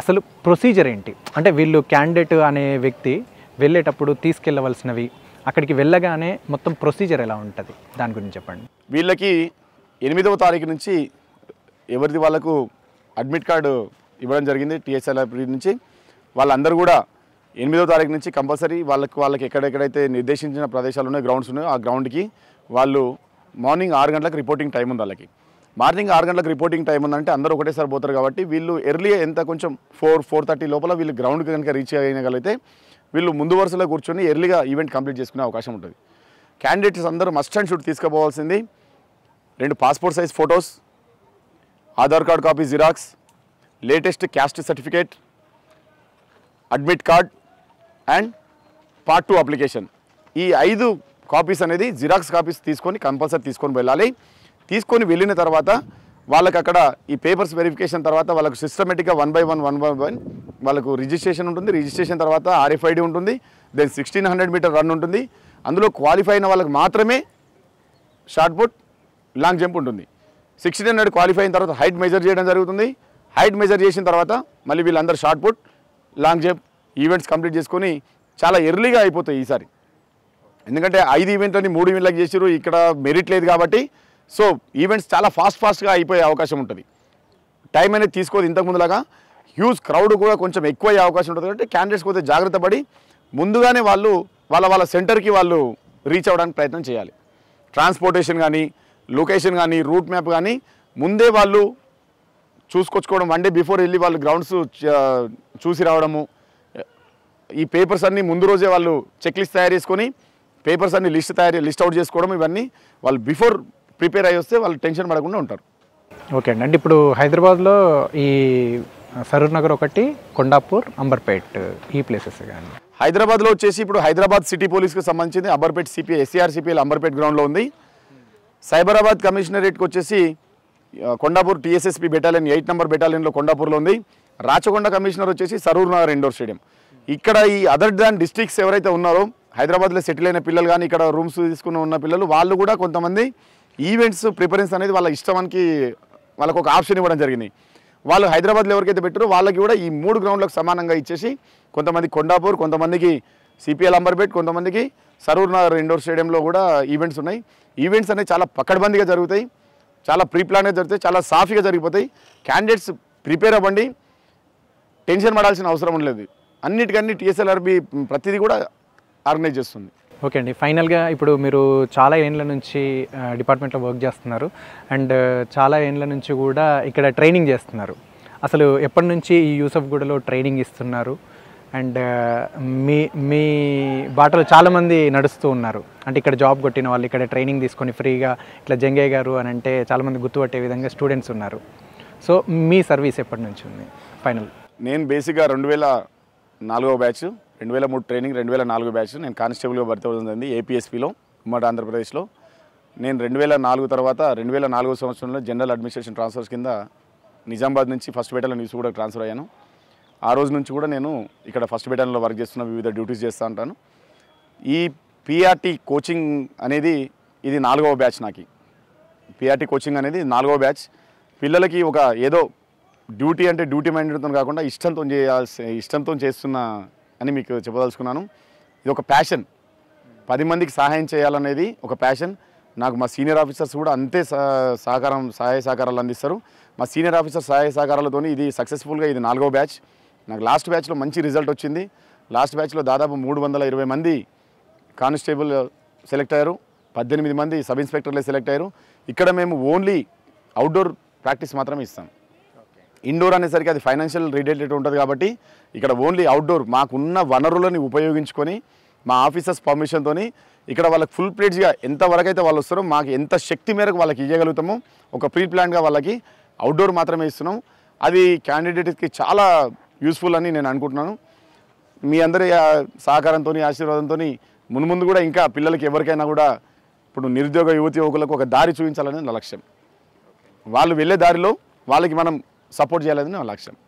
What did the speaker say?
అసలు ప్రొసీజర్ ఏంటి అంటే వీళ్ళు క్యాండిడేట్ అనే వ్యక్తి వెళ్ళేటప్పుడు తీసుకెళ్ళవలసినవి అక్కడికి వెళ్ళగానే మొత్తం ప్రొసీజర్ ఎలా ఉంటుంది దాని గురించి చెప్పండి వీళ్ళకి ఎనిమిదవ తారీఖు నుంచి ఎవరిది వాళ్ళకు అడ్మిట్ కార్డు ఇవ్వడం జరిగింది టీఎస్ఎల్ఆర్ నుంచి వాళ్ళందరూ కూడా ఎనిమిదో తారీఖు నుంచి కంపల్సరీ వాళ్ళకి వాళ్ళకి ఎక్కడెక్కడైతే నిర్దేశించిన ప్రదేశాలు ఉన్నాయో గ్రౌండ్స్ ఉన్నాయో ఆ గ్రౌండ్కి వాళ్ళు మార్నింగ్ ఆరు గంటలకు రిపోర్టింగ్ టైం ఉంది వాళ్ళకి మార్నింగ్ ఆరు గంటలకు రిపోర్టింగ్ టైం ఉందంటే అందరూ ఒకటేసారి పోతారు కాబట్టి వీళ్ళు ఎర్లీ ఎంత కొంచెం ఫోర్ ఫోర్ థర్టీ లోపల వీళ్ళు గ్రౌండ్కి కనుక రీచ్ అయినగలిగితే వీళ్ళు ముందు వరుసలో కూర్చొని ఎర్లీగా ఈవెంట్ కంప్లీట్ చేసుకునే అవకాశం ఉంటుంది క్యాండిడేట్స్ అందరూ మస్ట్ అండ్ షూట్ తీసుకుపోవాల్సింది రెండు passport size photos Aadhaar card copy xerox latest caste certificate admit card and part two application ఈ ఐదు కాపీస్ అనేది జిరాక్స్ కాపీస్ తీసుకొని కంపల్సరీ తీసుకొని వెళ్ళాలి తీసుకొని వెళ్ళిన తర్వాత వాళ్ళకి అక్కడ ఈ పేపర్స్ వెరిఫికేషన్ తర్వాత వాళ్ళకు సిస్టమేటిక్గా one by one one by one వాళ్ళకు రిజిస్ట్రేషన్ ఉంటుంది రిజిస్ట్రేషన్ తర్వాత ఆర్ఎఫ్ఐడి ఉంటుంది then sixteen hundred meter run ఉంటుంది అందులో క్వాలిఫై అయిన వాళ్ళకి మాత్రమే షార్ట్ పుట్ లాంగ్ జంప్ ఉంటుంది సిక్స్టీన్ హండ్రెడ్ క్వాలిఫై అయిన తర్వాత హైట్ మెజర్ చేయడం జరుగుతుంది హైట్ మెజర్ చేసిన తర్వాత మళ్ళీ వీళ్ళందరూ shot put long jump events complete చేసుకొని చాలా ఎర్లీగా అయిపోతాయి ఈసారి ఎందుకంటే ఐదు ఈవెంట్లని మూడు ఈవెంట్లకు చేసారు ఇక్కడ మెరిట్ లేదు కాబట్టి సో ఈవెంట్స్ చాలా ఫాస్ట్ ఫాస్ట్గా అయిపోయే అవకాశం ఉంటుంది టైం అనేది తీసుకోదు ఇంతకుముందులాగా హ్యూజ్ క్రౌడ్ కూడా కొంచెం ఎక్కువ అయ్యే అవకాశం ఉంటుంది కాబట్టి క్యాండిడేట్స్ కొద్దిగా జాగ్రత్త పడి ముందుగానే వాళ్ళు వాళ్ళ వాళ్ళ సెంటర్కి వాళ్ళు రీచ్ అవ్వడానికి ప్రయత్నం చేయాలి ట్రాన్స్పోర్టేషన్ కానీ లొకేషన్ కానీ రూట్ మ్యాప్ కానీ ముందే వాళ్ళు చూసుకొచ్చుకోవడం వన్ డే బిఫోర్ వెళ్ళి వాళ్ళు గ్రౌండ్స్ చూసి రావడము ఈ పేపర్స్ అన్నీ ముందు రోజే వాళ్ళు చెక్ లిస్ట్ తయారు చేసుకొని పేపర్స్ అన్ని లిస్ట్ తయారు లిస్ట్ అవుట్ చేసుకోవడం ఇవన్నీ వాళ్ళు బిఫోర్ ప్రిపేర్ అయ్యి వస్తే వాళ్ళు టెన్షన్ పడకుండా ఉంటారు ఓకే అండి అంటే ఇప్పుడు హైదరాబాద్లో ఈ సరూర్ నగర్ ఒకటి కొండాపూర్ అంబర్పేట్ ఈ ప్లేసెస్ కానీ హైదరాబాద్లో వచ్చేసి ఇప్పుడు హైదరాబాద్ సిటీ పోలీస్కి సంబంధించింది అంబర్పేట్ సిపిఐ ఎస్సీఆర్సీపీఎల్ అంబర్పేట్ గ్రౌండ్లో ఉంది సైబరాబాద్ కమిషనరేట్కి వచ్చేసి Kondapur TSSP battalion eight number బెటాలియన్లో కొండాపూర్లో ఉంది రాచకొండ కమిషనర్ వచ్చేసి సరూర్ నగర్ ఇండోర్ స్టేడియం ఇక్కడ ఈ అదర్ దాన్ డిస్ట్రిక్ట్స్ ఎవరైతే ఉన్నారో హైదరాబాద్లో సెటిల్ అయిన పిల్లలు కానీ ఇక్కడ రూమ్స్ తీసుకుని ఉన్న పిల్లలు వాళ్ళు కూడా కొంతమంది ఈవెంట్స్ ప్రిఫరెన్స్ అనేది వాళ్ళ ఇష్టానికి వాళ్ళకు ఒక ఆప్షన్ ఇవ్వడం జరిగింది వాళ్ళు హైదరాబాద్లో ఎవరికైతే పెట్టారో వాళ్ళకి కూడా ఈ మూడు గ్రౌండ్లకు సమానంగా ఇచ్చేసి కొంతమంది కొండాపూర్ కొంతమందికి సిపిఎల్ అంబర్పేట్ కొంతమందికి సరూర్ నగర్ ఇండోర్ స్టేడియంలో కూడా ఈవెంట్స్ ఉన్నాయి ఈవెంట్స్ అనేవి చాలా పక్కడబందిగా జరుగుతాయి చాలా ప్రీ ప్లాన్గా జరుగుతాయి చాలా సాఫీగా జరిగిపోతాయి క్యాండిడేట్స్ ప్రిపేర్ అవ్వండి టెన్షన్ పడాల్సిన అవసరం లేదు అన్నిటికన్నీ టీఎస్ఎల్ఆర్బి ప్రతిదీ కూడా ఆర్గనైజ్ చేస్తుంది ఓకే అండి ఫైనల్గా ఇప్పుడు మీరు చాలా ఏండ్ల నుంచి డిపార్ట్మెంట్లో వర్క్ చేస్తున్నారు అండ్ చాలా ఏండ్ల నుంచి కూడా ఇక్కడ ట్రైనింగ్ చేస్తున్నారు అసలు ఎప్పటి నుంచి ఈ యూసఫ్ గూడలో ట్రైనింగ్ ఇస్తున్నారు అండ్ మీ మీ బాటలో చాలామంది నడుస్తూ ఉన్నారు అంటే ఇక్కడ జాబ్ కొట్టిన వాళ్ళు ఇక్కడ ట్రైనింగ్ తీసుకొని ఫ్రీగా ఇట్లా జంగే గారు అని అంటే చాలామంది గుర్తుపట్టే విధంగా స్టూడెంట్స్ ఉన్నారు సో మీ సర్వీస్ ఎప్పటి నుంచి ఉంది ఫైనల్ నేను బేసిక్గా రెండు వేల నాలుగో బ్యాచ్ రెండు వేల మూడు ట్రైనింగ్ రెండు వేల నాలుగు బ్యాచ్ నేను కానిస్టేబుల్గా భర్తీ అవుతుంది ఏపీఎస్పీలో ఉమ్మడి ఆంధ్రప్రదేశ్లో నేను రెండు వేల నాలుగు తర్వాత రెండు వేల నాలుగో సంవత్సరంలో జనరల్ అడ్మినిస్ట్రేషన్ ట్రాన్స్ఫర్స్ కింద నిజామాబాద్ నుంచి ఫస్ట్ బెటాలియన్ న్యూస్ కూడా ట్రాన్స్ఫర్ అయ్యాను ఆ రోజు నుంచి కూడా నేను ఇక్కడ ఫస్ట్ బెటాలియన్లో వర్క్ చేస్తున్న వివిధ డ్యూటీస్ చేస్తూ ఉంటాను ఈ పిఆర్టీ కోచింగ్ అనేది ఇది నాలుగవ బ్యాచ్ నాకు పిఆర్టీ కోచింగ్ అనేది నాలుగవ బ్యాచ్ పిల్లలకి ఒక ఏదో డ్యూటీ అంటే డ్యూటీ మైండెడ్తో కాకుండా ఇష్టంతో చేయాల్సి ఇష్టంతో చేస్తున్న అని మీకు చెప్పదలుచుకున్నాను ఇది ఒక ప్యాషన్ పది మందికి సహాయం చేయాలనేది ఒక ప్యాషన్ నాకు మా సీనియర్ ఆఫీసర్స్ కూడా అంతే సహకారం సహాయ సహకారాలు అందిస్తారు మా సీనియర్ ఆఫీసర్ సహాయ సహకారాలతో ఇది సక్సెస్ఫుల్గా ఇది నాలుగో బ్యాచ్ నాకు లాస్ట్ బ్యాచ్లో మంచి రిజల్ట్ వచ్చింది లాస్ట్ బ్యాచ్లో దాదాపు మూడు వందల ఇరవై మంది కానిస్టేబుల్ సెలెక్ట్ అయ్యారు పద్దెనిమిది మంది సబ్ ఇన్స్పెక్టర్లే సెలెక్ట్ అయ్యారు ఇక్కడ మేము ఓన్లీ అవుట్డోర్ ప్రాక్టీస్ మాత్రమే ఇస్తాం ఇండోర్ అనేసరికి అది ఫైనాన్షియల్ రిలేటెడ్ ఉంటుంది కాబట్టి ఇక్కడ ఓన్లీ అవుట్డోర్ మాకున్న వనరులని ఉపయోగించుకొని మా ఆఫీసర్స్ పర్మిషన్తో ఇక్కడ వాళ్ళకి ఫుల్ ప్లేట్స్గా ఎంతవరకు అయితే వాళ్ళు వస్తారో మాకు ఎంత శక్తి మేరకు వాళ్ళకి ఇవ్వగలుగుతామో ఒక ప్రీ ప్లాన్గా వాళ్ళకి అవుట్డోర్ మాత్రమే ఇస్తున్నాం అది క్యాండిడేట్స్కి చాలా యూస్ఫుల్ అని నేను అనుకుంటున్నాను మీ అందరి సహకారంతో ఆశీర్వాదంతో మున్ముందు కూడా ఇంకా పిల్లలకి ఎవరికైనా కూడా ఇప్పుడు నిరుద్యోగ యువతి యువకులకు ఒక దారి చూపించాలనేది నా లక్ష్యం వాళ్ళు వెళ్ళే దారిలో వాళ్ళకి మనం సపోర్ట్ చేయాలని నా లక్ష్యం